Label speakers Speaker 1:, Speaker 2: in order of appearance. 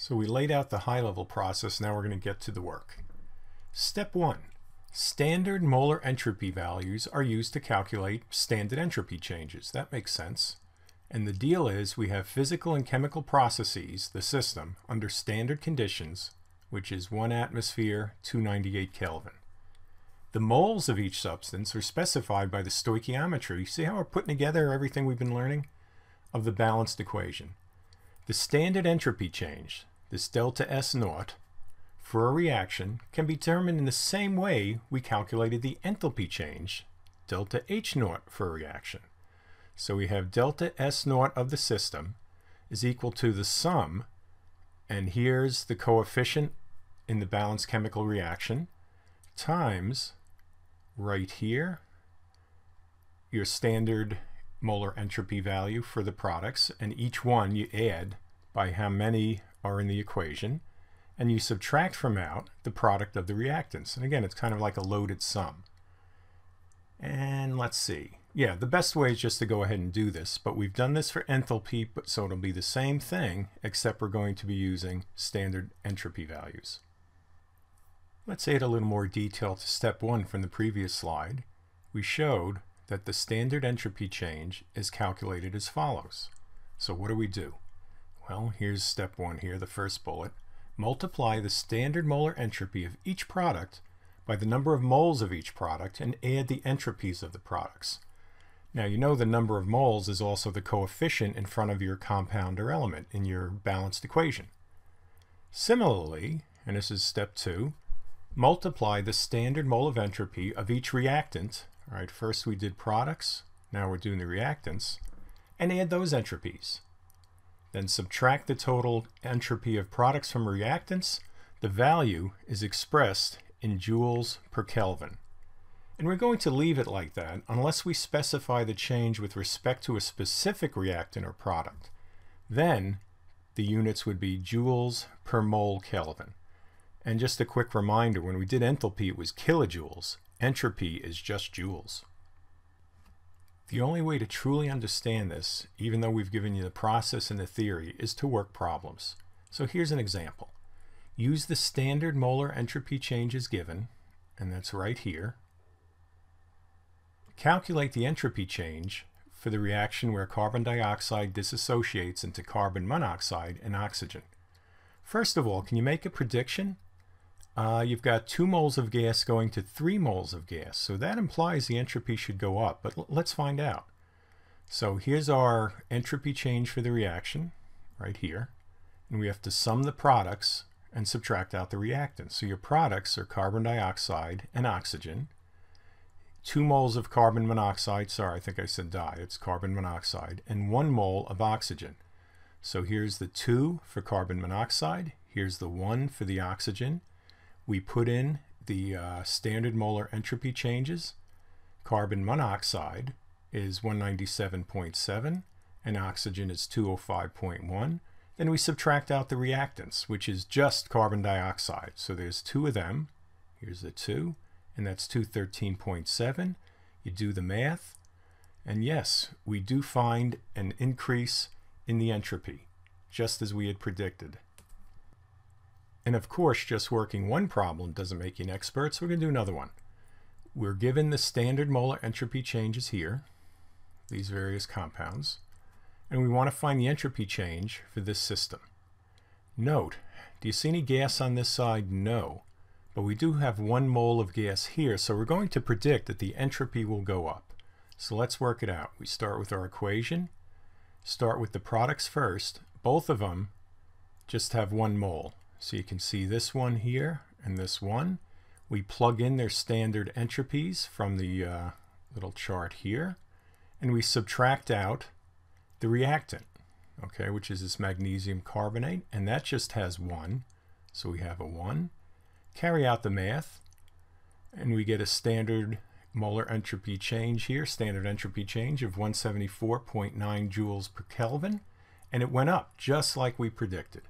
Speaker 1: So we laid out the high level process, now we're going to get to the work. Step 1. Standard molar entropy values are used to calculate standard entropy changes. That makes sense. And the deal is we have physical and chemical processes, the system, under standard conditions, which is 1 atmosphere, 298 Kelvin. The moles of each substance are specified by the stoichiometry, see how we're putting together everything we've been learning, of the balanced equation. The standard entropy change, this delta S naught, for a reaction can be determined in the same way we calculated the enthalpy change, delta H naught for a reaction. So we have delta S naught of the system is equal to the sum, and here's the coefficient in the balanced chemical reaction, times right here, your standard molar entropy value for the products, and each one you add by how many are in the equation, and you subtract from out the product of the reactants. And again, it's kind of like a loaded sum. And let's see. Yeah, the best way is just to go ahead and do this, but we've done this for enthalpy, but so it'll be the same thing, except we're going to be using standard entropy values. Let's add a little more detail to step one from the previous slide. We showed that the standard entropy change is calculated as follows. So what do we do? Well, here's step one here, the first bullet. Multiply the standard molar entropy of each product by the number of moles of each product and add the entropies of the products. Now you know the number of moles is also the coefficient in front of your compound or element in your balanced equation. Similarly, and this is step two, multiply the standard mole of entropy of each reactant all right, first we did products, now we're doing the reactants, and add those entropies. Then subtract the total entropy of products from reactants. The value is expressed in joules per Kelvin. And we're going to leave it like that unless we specify the change with respect to a specific reactant or product. Then the units would be joules per mole Kelvin. And just a quick reminder, when we did enthalpy, it was kilojoules. Entropy is just joules. The only way to truly understand this, even though we've given you the process and the theory, is to work problems. So here's an example. Use the standard molar entropy change given, and that's right here. Calculate the entropy change for the reaction where carbon dioxide dissociates into carbon monoxide and oxygen. First of all, can you make a prediction uh, you've got 2 moles of gas going to 3 moles of gas. So that implies the entropy should go up, but let's find out. So here's our entropy change for the reaction right here. And we have to sum the products and subtract out the reactants. So your products are carbon dioxide and oxygen. 2 moles of carbon monoxide, sorry, I think I said die. it's carbon monoxide, and 1 mole of oxygen. So here's the 2 for carbon monoxide, here's the 1 for the oxygen, we put in the uh, standard molar entropy changes. Carbon monoxide is 197.7 and oxygen is 205.1. Then we subtract out the reactants, which is just carbon dioxide. So there's two of them. Here's the two, and that's 213.7. You do the math, and yes, we do find an increase in the entropy, just as we had predicted. And of course, just working one problem doesn't make you an expert, so we're going to do another one. We're given the standard molar entropy changes here, these various compounds, and we want to find the entropy change for this system. Note, do you see any gas on this side? No. But we do have one mole of gas here, so we're going to predict that the entropy will go up. So let's work it out. We start with our equation, start with the products first. Both of them just have one mole. So you can see this one here and this one. We plug in their standard entropies from the uh, little chart here, and we subtract out the reactant, okay, which is this magnesium carbonate, and that just has one, so we have a one. Carry out the math, and we get a standard molar entropy change here, standard entropy change of 174.9 joules per Kelvin, and it went up just like we predicted.